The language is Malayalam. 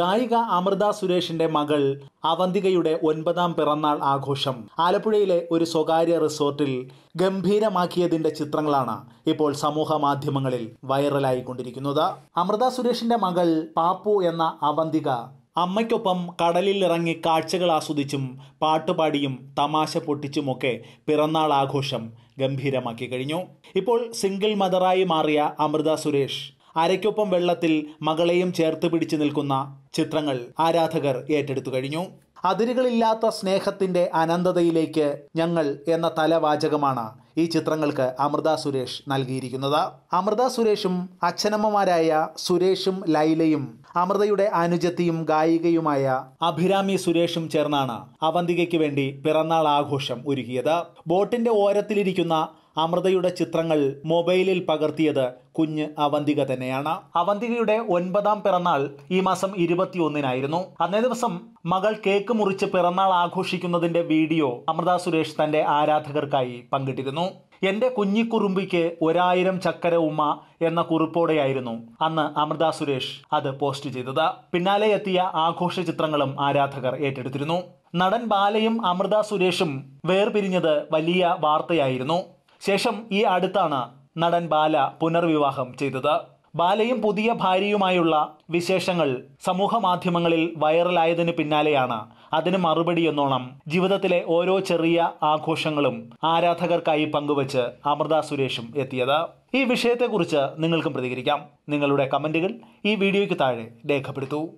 ഗായിക അമൃത സുരേഷിന്റെ മകൾ അവന്തികയുടെ ഒൻപതാം പിറന്നാൾ ആഘോഷം ആലപ്പുഴയിലെ ഒരു സ്വകാര്യ റിസോർട്ടിൽ ഗംഭീരമാക്കിയതിന്റെ ചിത്രങ്ങളാണ് ഇപ്പോൾ സമൂഹ മാധ്യമങ്ങളിൽ വൈറലായിക്കൊണ്ടിരിക്കുന്നത് അമൃത സുരേഷിന്റെ മകൾ പാപ്പു എന്ന അവന്തിക അമ്മയ്ക്കൊപ്പം കടലിൽ ഇറങ്ങി കാഴ്ചകൾ ആസ്വദിച്ചും പാട്ടുപാടിയും തമാശ പൊട്ടിച്ചുമൊക്കെ പിറന്നാൾ ആഘോഷം ഗംഭീരമാക്കി കഴിഞ്ഞു ഇപ്പോൾ സിംഗിൾ മദറായി മാറിയ അമൃത സുരേഷ് അരയ്ക്കൊപ്പം വെള്ളത്തിൽ മകളെയും ചേർത്ത് പിടിച്ചു നിൽക്കുന്ന ചിത്രങ്ങൾ ആരാധകർ ഏറ്റെടുത്തു കഴിഞ്ഞു അതിരുകളില്ലാത്ത സ്നേഹത്തിന്റെ അനന്തതയിലേക്ക് ഞങ്ങൾ എന്ന തലവാചകമാണ് ഈ ചിത്രങ്ങൾക്ക് അമൃത സുരേഷ് നൽകിയിരിക്കുന്നത് അമൃത സുരേഷും അച്ഛനമ്മമാരായ സുരേഷും ലൈലയും അമൃതയുടെ അനുജത്തിയും ഗായികയുമായ അഭിരാമി സുരേഷും ചേർന്നാണ് അവന്തികയ്ക്ക് വേണ്ടി പിറന്നാൾ ആഘോഷം ഒരുക്കിയത് ബോട്ടിന്റെ ഓരത്തിലിരിക്കുന്ന അമൃതയുടെ ചിത്രങ്ങൾ മൊബൈലിൽ പകർത്തിയത് കുഞ്ഞ് അവന്തിക തന്നെയാണ് അവന്തികയുടെ ഒൻപതാം പിറന്നാൾ ഈ മാസം ഇരുപത്തിയൊന്നിനായിരുന്നു അന്നേ ദിവസം മകൾ കേക്ക് മുറിച്ച് പിറന്നാൾ ആഘോഷിക്കുന്നതിന്റെ വീഡിയോ അമൃത സുരേഷ് തന്റെ ആരാധകർക്കായി പങ്കിട്ടിരുന്നു എൻ്റെ കുഞ്ഞിക്കുറുമ്പിക്ക് ഒരായിരം ചക്കര ഉമ്മ എന്ന കുറിപ്പോടെയായിരുന്നു അന്ന് അമൃത സുരേഷ് അത് പോസ്റ്റ് ചെയ്തത് പിന്നാലെ എത്തിയ ആഘോഷ ചിത്രങ്ങളും ആരാധകർ ഏറ്റെടുത്തിരുന്നു നടൻ ബാലയും അമൃത സുരേഷും വേർപിരിഞ്ഞത് വലിയ വാർത്തയായിരുന്നു ശേഷം ഈ അടുത്താണ് നടൻ ബാല പുനർവിവാഹം ചെയ്തത് ബാലയും പുതിയ ഭാര്യയുമായുള്ള വിശേഷങ്ങൾ സമൂഹ മാധ്യമങ്ങളിൽ വൈറലായതിനു പിന്നാലെയാണ് അതിന് മറുപടി എന്നോണം ജീവിതത്തിലെ ഓരോ ചെറിയ ആഘോഷങ്ങളും ആരാധകർക്കായി പങ്കുവച്ച് അമൃത സുരേഷും എത്തിയത് ഈ വിഷയത്തെക്കുറിച്ച് നിങ്ങൾക്കും പ്രതികരിക്കാം നിങ്ങളുടെ കമൻറ്റുകൾ ഈ വീഡിയോയ്ക്ക് താഴെ രേഖപ്പെടുത്തൂ